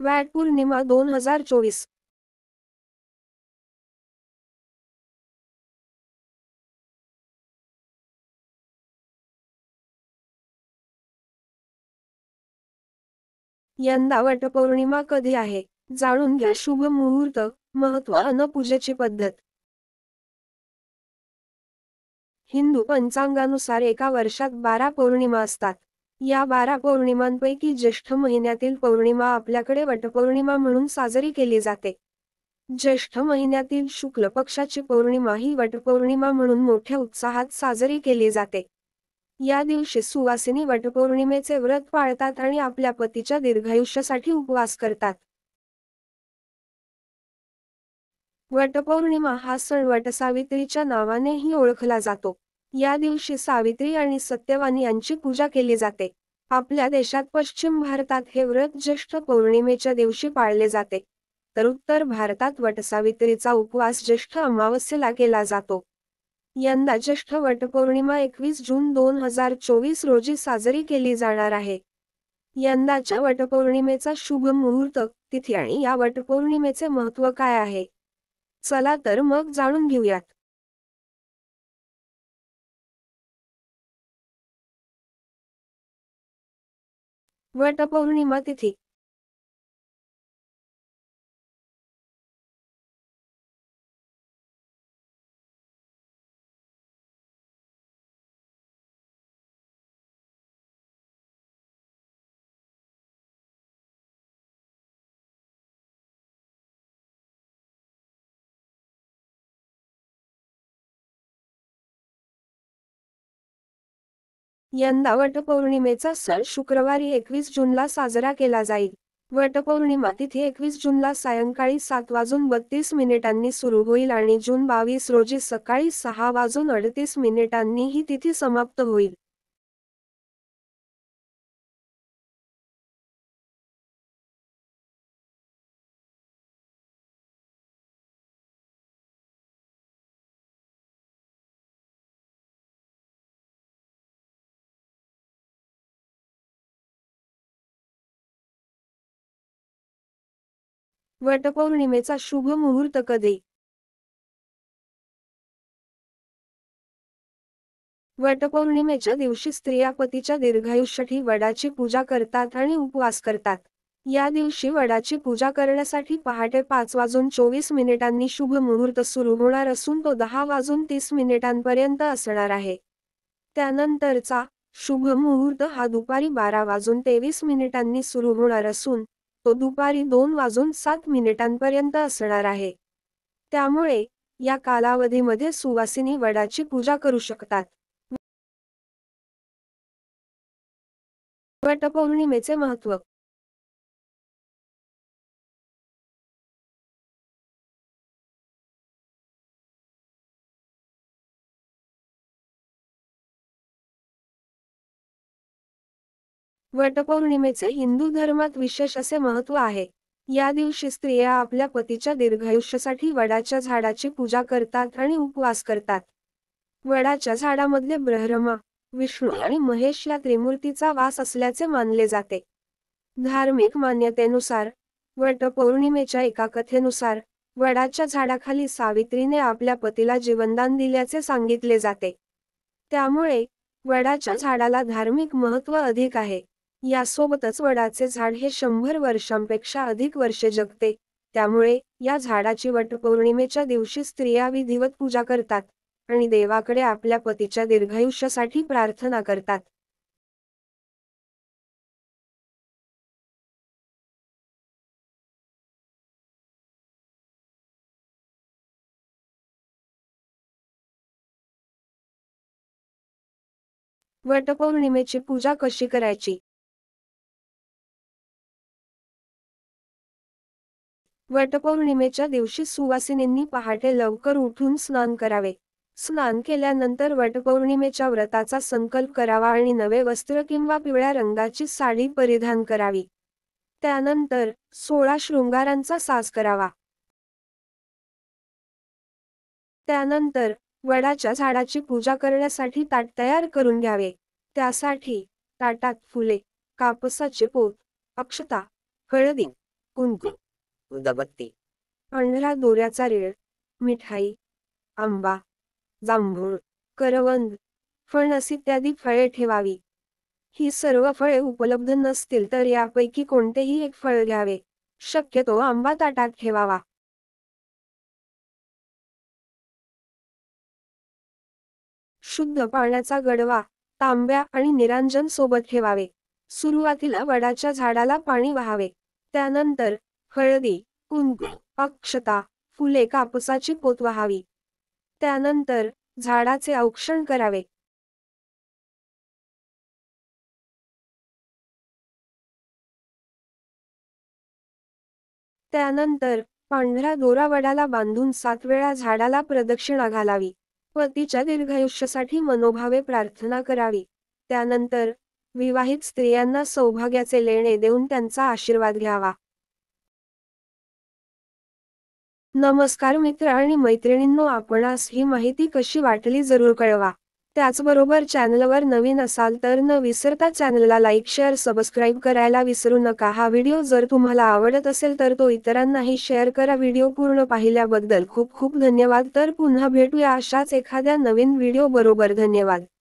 watt पौर्णिमा दोन हजार चोवीस यंदा पौर्णिमा कधी आहे जाणून घ्या शुभ मुहूर्त महत्व अन पूजेची पद्धत हिंदू पंचांगानुसार एका वर्षात बारा पौर्णिमा असतात या बारा पौर्णिमांपैकी ज्येष्ठ महिन्यातील पौर्णिमा आपल्याकडे वटपौर्णिमा म्हणून साजरी केली जाते ज्येष्ठ महिन्यातील शुक्ल पक्षाची पौर्णिमा ही वटपौर्णिमा म्हणून मोठ्या उत्साहात साजरी केली जाते या दिवशी सुवासिनी वटपौर्णिमेचे व्रत पाळतात आणि आपल्या पतीच्या दीर्घायुष्यासाठी उपवास करतात वटपौर्णिमा हा सण वटसावित्रीच्या नावानेही ओळखला जातो या दिवशी सावित्री आणि सत्यवान यांची पूजा केली जाते आपल्या देशात पश्चिम भारतात हे व्रत ज्येष्ठ पौर्णिमेच्या दिवशी पाळले जाते तर उत्तर भारतात वटसावित्रीचा उपवास ज्येष्ठ अमावस्येला केला जातो यंदा ज्येष्ठ वटपौर्णिमा एकवीस जून दोन हजार चोवीस रोजी साजरी केली जाणार आहे यंदाच्या वटपौर्णिमेचा शुभ मुहूर्त तिथी आणि या वटपौर्णिमेचे महत्व काय आहे चला तर मग जाणून घेऊयात વટ પૌર્ણિમા તિથિ यंदा वटपौर्णिमेचा सण शुक्रवारी एकवीस जूनला साजरा केला जाईल वटपौर्णिमा तिथे एकवीस जूनला सायंकाळी सात वाजून बत्तीस मिनिटांनी सुरू होईल आणि जून बावीस रोजी सकाळी सहा वाजून अडतीस मिनिटांनी ही तिथी समाप्त होईल वटपौर्णिमेचा शुभ मुहूर्त कधी वटपौर्णिमेच्या दिवशी स्त्रिया पतीच्या दीर्घायुष्यासाठी वडाची पूजा करतात आणि उपवास करतात या दिवशी वडाची पूजा करण्यासाठी पहाटे पाच वाजून चोवीस मिनिटांनी शुभ मुहूर्त सुरू होणार असून तो दहा वाजून तीस मिनिटांपर्यंत असणार आहे त्यानंतरचा शुभ मुहूर्त हा दुपारी बारा वाजून तेवीस मिनिटांनी सुरू होणार असून तो दुपारी दोन वाजून सात मिनिटांपर्यंत असणार आहे त्यामुळे या कालावधीमध्ये सुवासिनी वडाची पूजा करू शकतात वटपौर्णिमेचे महत्व वटपौर्णिमेचे हिंदू धर्मात विशेष असे महत्व आहे या दिवशी स्त्रिया आपल्या पतीच्या दीर्घायुष्यासाठी वडाच्या झाडाची पूजा करतात आणि उपवास करतात वडाच्या झाडामधले ब्रह्रमा विष्णू आणि महेश या त्रिमूर्तीचा वास असल्याचे मानले जाते धार्मिक मान्यतेनुसार वटपौर्णिमेच्या एका कथेनुसार वडाच्या झाडाखाली सावित्रीने आपल्या पतीला जीवनदान दिल्याचे सांगितले जाते त्यामुळे वडाच्या झाडाला धार्मिक महत्व अधिक आहे यासोबतच वडाचे झाड हे शंभर वर्षांपेक्षा अधिक वर्षे जगते त्यामुळे या झाडाची वटपौर्णिमेच्या दिवशी स्त्रिया विधिवत पूजा करतात आणि देवाकडे आपल्या पतीच्या दीर्घायुष्यासाठी प्रार्थना करतात वटपौर्णिमेची पूजा कशी करायची वटपौर्णिमेच्या दिवशी सुवासिनींनी पहाटे लवकर उठून स्नान करावे स्नान केल्यानंतर वटपौर्णिमेच्या व्रताचा संकल्प करावा आणि नवे वस्त्र किंवा पिवळ्या रंगाची साडी परिधान करावी त्यानंतर सोळा शृंगारांचा साज करावा त्यानंतर वडाच्या झाडाची पूजा करण्यासाठी ताट तयार करून घ्यावे त्यासाठी ताटात फुले कापसाचे पोत अक्षता हळदी कुंकू उदबत्ती पांढरा दोऱ्याचा रेळ मिठाई आंबा जांभूळ करवंद फणस इत्यादी फळे ठेवावी ही सर्व फळे उपलब्ध नसतील तर यापैकी कोणतेही एक फळ घ्यावे शक्यतो आंबा ताटात ठेवावा शुद्ध पाण्याचा गडवा तांब्या आणि निरांजन सोबत ठेवावे सुरुवातीला वडाच्या झाडाला पाणी व्हावे त्यानंतर हळदी कुंकू अक्षता फुले कापसाची पोत व्हावी त्यानंतर झाडाचे औक्षण करावे त्यानंतर पांढऱ्या दोरावडाला बांधून सात वेळा झाडाला प्रदक्षिणा घालावी पतीच्या दीर्घायुष्यासाठी मनोभावे प्रार्थना करावी त्यानंतर विवाहित स्त्रियांना सौभाग्याचे लेणे देऊन त्यांचा आशीर्वाद घ्यावा नमस्कार मित्र आणि मैत्रिणींनो आपणास ही माहिती कशी वाटली जरूर कळवा त्याचबरोबर चॅनलवर नवीन असाल तर न विसरता चॅनलला लाईक शेअर सबस्क्राईब करायला विसरू नका हा व्हिडिओ जर तुम्हाला आवडत असेल तर तो इतरांनाही शेअर करा व्हिडिओ पूर्ण पाहिल्याबद्दल खूप खूप धन्यवाद तर पुन्हा भेटूया अशाच एखाद्या नवीन व्हिडिओ बरोबर धन्यवाद